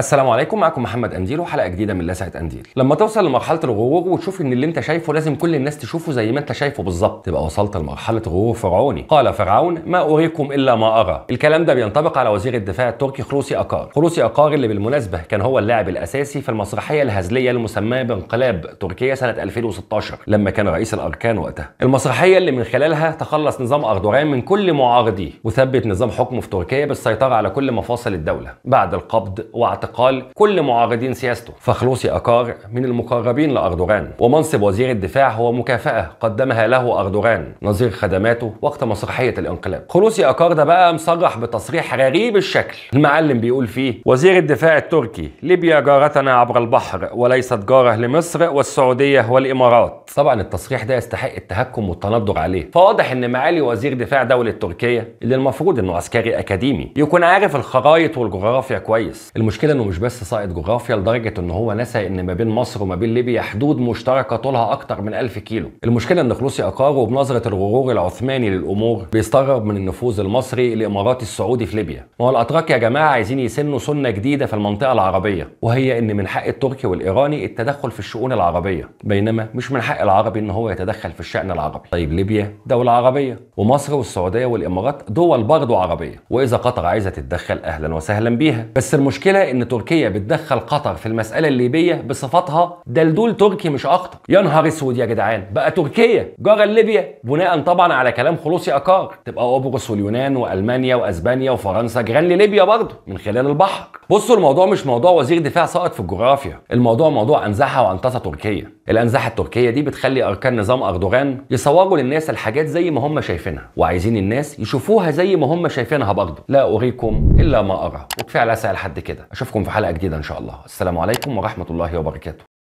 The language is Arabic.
السلام عليكم معكم محمد قنديل وحلقه جديده من لسعه قنديل لما توصل لمرحله الغرور وتشوف ان اللي انت شايفه لازم كل الناس تشوفه زي ما انت شايفه بالظبط تبقى وصلت لمرحله غرور فرعوني قال فرعون ما اريكم الا ما ارى الكلام ده بينطبق على وزير الدفاع التركي خلوصي اقار خلوصي اقار اللي بالمناسبه كان هو اللاعب الاساسي في المسرحيه الهزليه المسماه بانقلاب تركيا سنه 2016 لما كان رئيس الاركان وقتها المسرحيه اللي من خلالها تخلص نظام اردوغان من كل معارضيه وثبت نظام حكمه في تركيا بالسيطره على كل مفاصل الدوله بعد القبض واعتقال اعتقال كل معارضين سياسته فخلوصي أكار من المقربين لأردوغان ومنصب وزير الدفاع هو مكافأة قدمها له أردوغان نظير خدماته وقت مسرحية الانقلاب خلوصي أكار ده بقى مصرح بتصريح غريب الشكل المعلم بيقول فيه وزير الدفاع التركي ليبيا جارتنا عبر البحر وليست جارة لمصر والسعودية والإمارات طبعا التصريح ده يستحق التهكم والتندر عليه فواضح ان معالي وزير دفاع دولة تركيا اللي المفروض انه عسكري اكاديمي يكون عارف الخرايط والجغرافيا كويس المشكلة ومش بس سائد جغرافيا لدرجه ان هو نسى ان ما بين مصر وما بين ليبيا حدود مشتركه طولها اكتر من 1000 كيلو المشكله ان خلوصي اقار وبنظره الغرور العثماني للامور بيستغرب من النفوذ المصري الاماراتي السعودي في ليبيا ما هو الاتراك يا جماعه عايزين يسنوا سنه جديده في المنطقه العربيه وهي ان من حق التركي والايراني التدخل في الشؤون العربيه بينما مش من حق العربي ان هو يتدخل في الشان العربي طيب ليبيا دوله عربيه ومصر والسعوديه والامارات دول برضه عربيه واذا قطر عايزه تتدخل اهلا وسهلا بيها بس المشكله ان ان تركيا بتدخل قطر في المساله الليبيه بصفتها دلدول تركي مش اكتر يا نهار اسود يا جدعان بقى تركيا جاره ليبيا بناء طبعا على كلام خلوصي اكار تبقى قبرص واليونان والمانيا واسبانيا وفرنسا جيران لليبيا برضه من خلال البحر بصوا الموضوع مش موضوع وزير دفاع سقط في الجغرافيا الموضوع موضوع انزحه وانتصه تركيه الانزحه التركيه دي بتخلي اركان نظام اردوغان يصوروا للناس الحاجات زي ما هم شايفينها وعايزين الناس يشوفوها زي ما هم شايفينها برضه لا اريكم الا ما ارى وكفايه على اسال حد كده اشوفكم في حلقه جديده ان شاء الله السلام عليكم ورحمه الله وبركاته